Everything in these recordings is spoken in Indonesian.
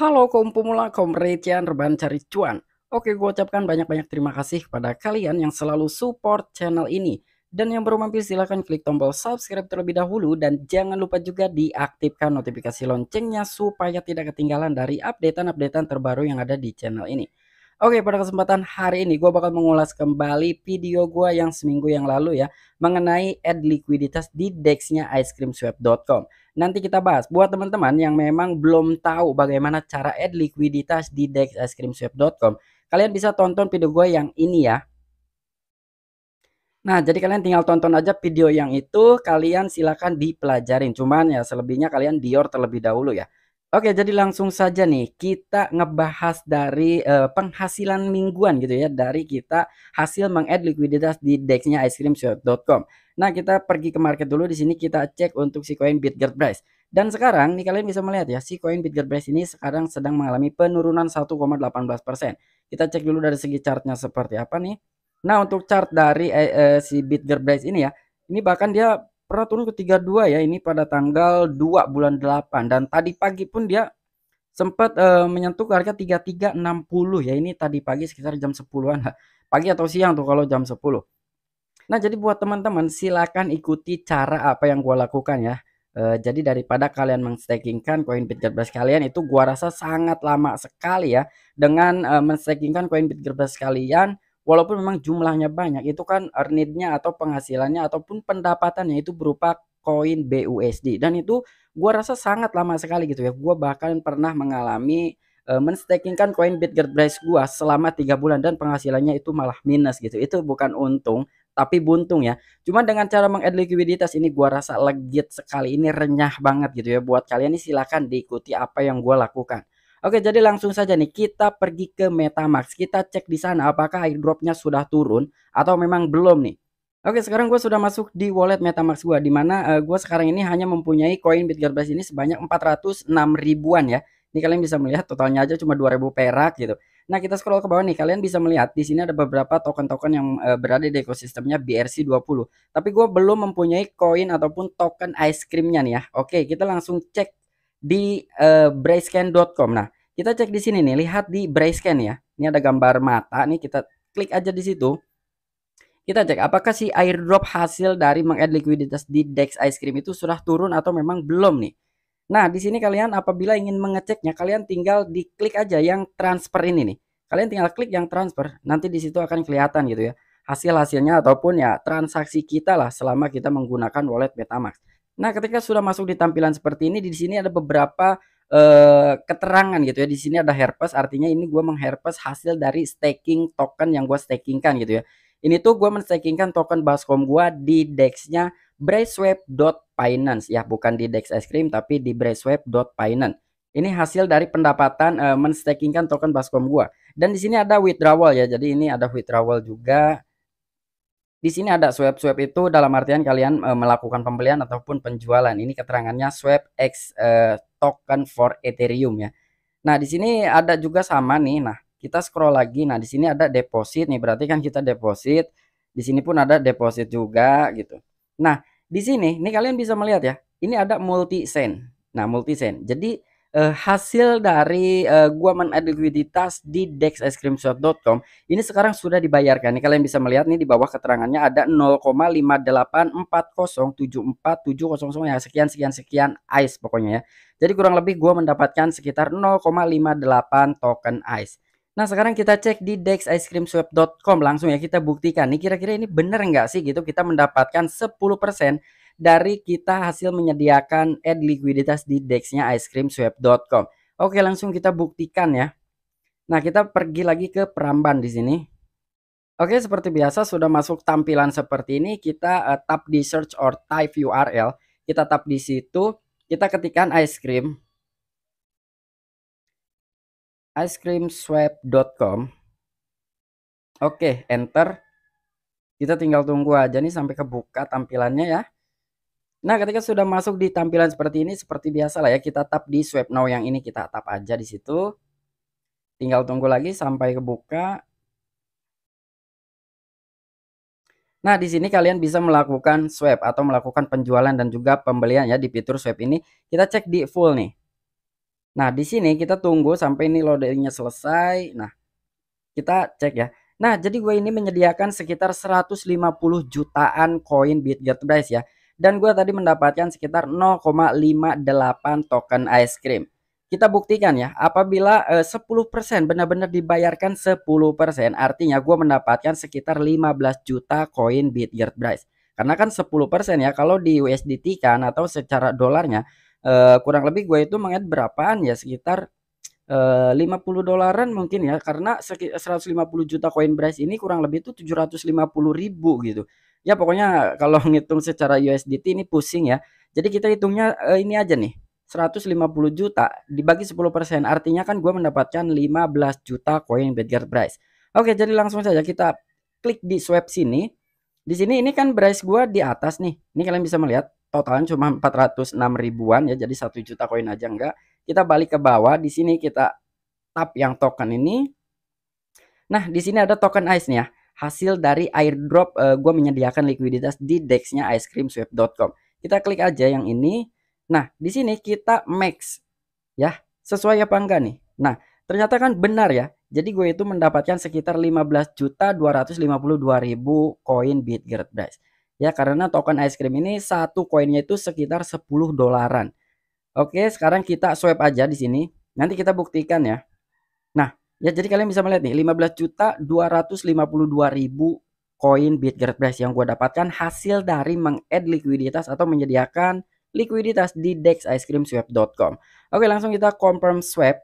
Halo kompumula komretian rebahan cari cuan. Oke, gue ucapkan banyak-banyak terima kasih kepada kalian yang selalu support channel ini. Dan yang baru mampir silahkan klik tombol subscribe terlebih dahulu dan jangan lupa juga diaktifkan notifikasi loncengnya supaya tidak ketinggalan dari updatean-updatean terbaru yang ada di channel ini. Oke, pada kesempatan hari ini gue bakal mengulas kembali video gue yang seminggu yang lalu ya mengenai ad likuiditas di dexnya icecreamswap.com nanti kita bahas. Buat teman-teman yang memang belum tahu bagaimana cara add likuiditas di dexicecreamswap.com, kalian bisa tonton video gue yang ini ya. Nah, jadi kalian tinggal tonton aja video yang itu, kalian silakan dipelajarin. Cuman ya selebihnya kalian Dior terlebih dahulu ya. Oke, jadi langsung saja nih kita ngebahas dari uh, penghasilan mingguan gitu ya dari kita hasil menged likuiditas di dexnya icecreamshop.com. Nah, kita pergi ke market dulu di sini kita cek untuk si koin Bitget price. Dan sekarang nih kalian bisa melihat ya si koin Bitget price ini sekarang sedang mengalami penurunan 1,18%. Kita cek dulu dari segi chartnya seperti apa nih. Nah, untuk chart dari uh, si Bitget price ini ya, ini bahkan dia pernah turun ke 32 ya ini pada tanggal 2 bulan 8 dan tadi pagi pun dia sempat uh, eh, menyentuh ke harga 3360 ya ini tadi pagi sekitar jam 10-an pagi atau siang tuh kalau jam 10 nah jadi buat teman-teman silakan ikuti cara apa yang gua lakukan ya uh, jadi daripada kalian menstakingkan koin bit gerbas kalian itu gua rasa sangat lama sekali ya dengan uh, eh, menstakingkan koin bit gerbas kalian walaupun memang jumlahnya banyak itu kan earnednya atau penghasilannya ataupun pendapatannya itu berupa koin BUSD dan itu gua rasa sangat lama sekali gitu ya gua bahkan pernah mengalami uh, menstakingkan koin Bitget Price gua selama tiga bulan dan penghasilannya itu malah minus gitu itu bukan untung tapi buntung ya Cuma dengan cara mengedit likuiditas ini gua rasa legit sekali ini renyah banget gitu ya buat kalian ini silahkan diikuti apa yang gua lakukan Oke, jadi langsung saja nih kita pergi ke MetaMask. Kita cek di sana apakah airdropnya sudah turun atau memang belum nih. Oke, sekarang gue sudah masuk di wallet MetaMask gue, dimana uh, eh, gue sekarang ini hanya mempunyai koin bit ini sebanyak 406 ribuan ya. Ini kalian bisa melihat totalnya aja cuma 2000 perak gitu. Nah, kita scroll ke bawah nih, kalian bisa melihat di sini ada beberapa token-token yang uh, berada di ekosistemnya BRC20. Tapi gue belum mempunyai koin ataupun token ice creamnya nih ya. Oke, kita langsung cek di uh, eh, brayscan.com. Nah, kita cek di sini nih, lihat di brayscan ya. Ini ada gambar mata nih, kita klik aja di situ. Kita cek apakah si airdrop hasil dari mengedit likuiditas di DEX Ice Cream itu sudah turun atau memang belum nih. Nah, di sini kalian apabila ingin mengeceknya, kalian tinggal diklik aja yang transfer ini nih. Kalian tinggal klik yang transfer, nanti di situ akan kelihatan gitu ya hasil-hasilnya ataupun ya transaksi kita lah selama kita menggunakan wallet Metamask. Nah, ketika sudah masuk di tampilan seperti ini, di sini ada beberapa uh, keterangan gitu ya. Di sini ada herpes, artinya ini gue mengherpes hasil dari staking token yang gue stakingkan gitu ya. Ini tuh gue menstakingkan token Bascom gue di dexnya Braceweb.finance ya, bukan di dex es krim tapi di Braceweb.finance. Ini hasil dari pendapatan eh, menstakingkan token Bascom gue. Dan di sini ada withdrawal ya. Jadi ini ada withdrawal juga di sini ada swap. Swap itu dalam artian kalian e, melakukan pembelian ataupun penjualan. Ini keterangannya swap X e, token for Ethereum ya. Nah, di sini ada juga sama nih. Nah, kita scroll lagi. Nah, di sini ada deposit nih. Berarti kan kita deposit. Di sini pun ada deposit juga gitu. Nah, di sini nih kalian bisa melihat ya. Ini ada multi send. Nah, multi send. Jadi uh, hasil dari uh, gua menad likuiditas di dexescreenshot.com ini sekarang sudah dibayarkan. Nih kalian bisa melihat nih di bawah keterangannya ada 0,584074700 ya sekian sekian sekian ICE pokoknya ya. Jadi kurang lebih gua mendapatkan sekitar 0,58 token ICE. Nah sekarang kita cek di dexicecreamswap.com langsung ya kita buktikan nih kira-kira ini bener nggak sih gitu kita mendapatkan 10% dari kita hasil menyediakan add likuiditas di dexnya icecreamswap.com. Oke, langsung kita buktikan ya. Nah, kita pergi lagi ke peramban di sini. Oke, seperti biasa sudah masuk tampilan seperti ini, kita uh, tap di search or type URL. Kita tap di situ, kita ketikkan ice cream icecreamswap.com. Oke, enter. Kita tinggal tunggu aja nih sampai kebuka tampilannya ya. Nah, ketika sudah masuk di tampilan seperti ini, seperti biasa lah ya, kita tap di swap now yang ini, kita tap aja di situ. Tinggal tunggu lagi sampai kebuka. Nah, di sini kalian bisa melakukan swap atau melakukan penjualan dan juga pembelian ya di fitur swap ini. Kita cek di full nih. Nah, di sini kita tunggu sampai ini loadingnya selesai. Nah, kita cek ya. Nah, jadi gue ini menyediakan sekitar 150 jutaan koin BitGet Price ya dan gue tadi mendapatkan sekitar 0,58 token ice cream. Kita buktikan ya, apabila eh, 10% benar-benar dibayarkan 10%, artinya gue mendapatkan sekitar 15 juta koin Bitgert Price. Karena kan 10% ya, kalau di USDT kan atau secara dolarnya, eh, kurang lebih gue itu menget berapaan ya, sekitar 50 eh, dolaran mungkin ya karena 150 juta koin price ini kurang lebih itu 750 ribu gitu ya pokoknya kalau ngitung secara USDT ini pusing ya jadi kita hitungnya eh, ini aja nih 150 juta dibagi 10% artinya kan gue mendapatkan 15 juta koin Bedgar Price. oke jadi langsung saja kita klik di swap sini di sini ini kan Price gue di atas nih ini kalian bisa melihat totalnya cuma 406 ribuan ya jadi satu juta koin aja enggak kita balik ke bawah di sini kita tap yang token ini nah di sini ada token ice nih ya hasil dari airdrop uh, eh, gue menyediakan likuiditas di dexnya icecreamswap.com kita klik aja yang ini nah di sini kita max ya sesuai apa enggak nih nah ternyata kan benar ya jadi gue itu mendapatkan sekitar 15.252.000 koin Bitgert guys ya karena token ice cream ini satu koinnya itu sekitar 10 dolaran Oke sekarang kita swipe aja di sini nanti kita buktikan ya Ya, jadi kalian bisa melihat nih, 15 juta 252 ribu koin Bitget Plus yang gue dapatkan hasil dari mengedit likuiditas atau menyediakan likuiditas di dexicecreamswap.com. Oke, langsung kita confirm swap.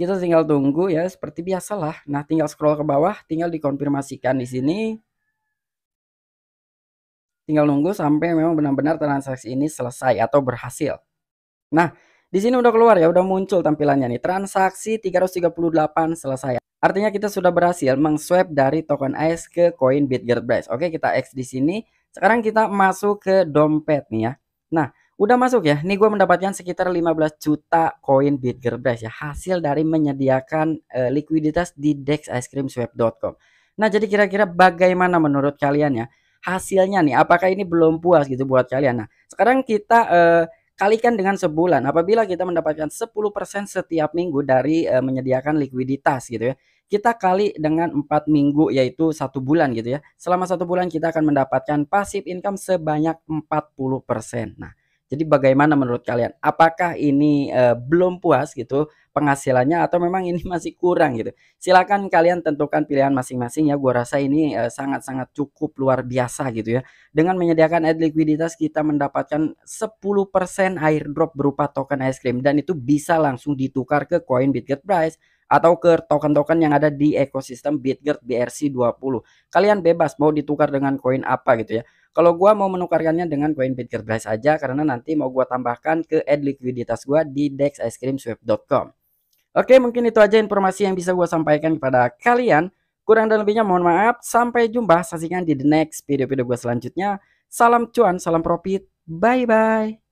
Kita tinggal tunggu ya, seperti biasalah. Nah, tinggal scroll ke bawah, tinggal dikonfirmasikan di sini. Tinggal nunggu sampai memang benar-benar transaksi ini selesai atau berhasil. Nah, di sini udah keluar ya, udah muncul tampilannya nih. Transaksi 338 selesai. Artinya kita sudah berhasil mengswap dari token ice ke koin Brace. Oke, kita X di sini. Sekarang kita masuk ke dompet nih ya. Nah, udah masuk ya. Nih gue mendapatkan sekitar 15 juta koin Brace ya. Hasil dari menyediakan uh, likuiditas di dexicecreamswap.com Nah, jadi kira-kira bagaimana menurut kalian ya hasilnya nih? Apakah ini belum puas gitu buat kalian? Nah, sekarang kita uh, kalikan dengan sebulan. Apabila kita mendapatkan 10% setiap minggu dari uh, menyediakan likuiditas gitu ya. Kita kali dengan 4 minggu yaitu satu bulan gitu ya. Selama satu bulan kita akan mendapatkan pasif income sebanyak 40%. Nah, jadi bagaimana menurut kalian? Apakah ini uh, belum puas gitu penghasilannya atau memang ini masih kurang gitu? Silakan kalian tentukan pilihan masing-masing ya. Gua rasa ini eh, sangat-sangat uh, cukup luar biasa gitu ya. Dengan menyediakan ad likuiditas kita mendapatkan 10% airdrop berupa token es krim dan itu bisa langsung ditukar ke koin Bitget Price atau ke token-token yang ada di ekosistem BitGet BRC20. Kalian bebas mau ditukar dengan koin apa gitu ya. Kalau gua mau menukarkannya dengan koin Bitgerbright aja karena nanti mau gua tambahkan ke add likuiditas gua di dexicecreamswap.com. Oke, mungkin itu aja informasi yang bisa gua sampaikan kepada kalian. Kurang dan lebihnya mohon maaf. Sampai jumpa saksikan di the next video-video gua selanjutnya. Salam cuan, salam profit. Bye bye.